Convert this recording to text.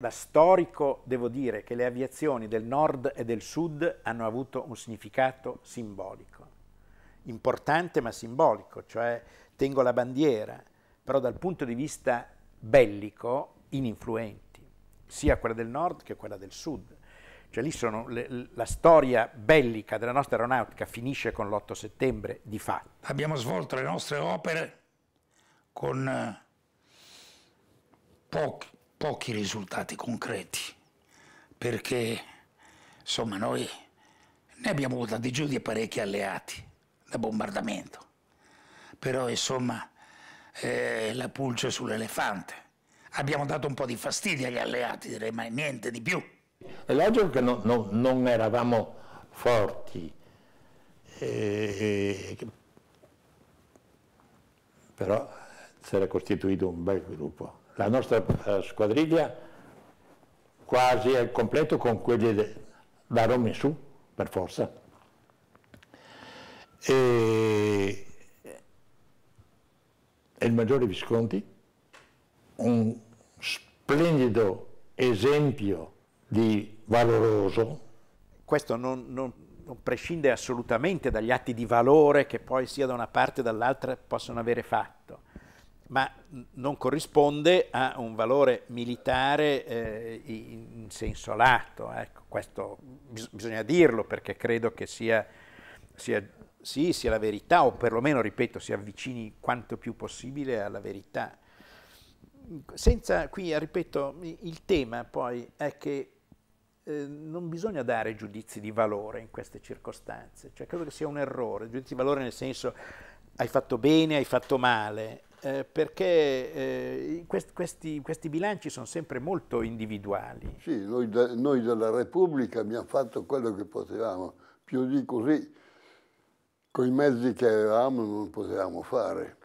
Da storico devo dire che le aviazioni del nord e del sud hanno avuto un significato simbolico, importante ma simbolico, cioè tengo la bandiera, però dal punto di vista bellico ininfluenti, sia quella del nord che quella del sud. Cioè lì sono le, la storia bellica della nostra aeronautica finisce con l'8 settembre di fatto. Abbiamo svolto le nostre opere con eh, pochi, pochi risultati concreti, perché insomma noi ne abbiamo votati giù di parecchi alleati da bombardamento, però insomma eh, la pulce sull'elefante. Abbiamo dato un po' di fastidio agli alleati, direi, ma niente di più. È logico che no, no, non eravamo forti, eh, eh però si era costituito un bel gruppo. La nostra eh, squadriglia quasi al completo con quelli de, da Roma in su, per forza. E, e il maggiore Visconti, un splendido esempio di valoroso. Questo non, non, non, prescinde assolutamente dagli atti di valore che poi sia da una parte o dall'altra possono avere fatti ma non corrisponde a un valore militare eh, in senso lato. Ecco, questo bis bisogna dirlo perché credo che sia, sia, sì, sia la verità, o perlomeno, ripeto, si avvicini quanto più possibile alla verità. Senza, qui, eh, ripeto, il tema poi è che eh, non bisogna dare giudizi di valore in queste circostanze, cioè credo che sia un errore, giudizi di valore nel senso hai fatto bene, hai fatto male, eh, perché eh, quest, questi, questi, bilanci sono sempre molto individuali. Sì, noi, da, noi della Repubblica abbiamo fatto quello che potevamo, più di così, con i mezzi che avevamo non potevamo fare.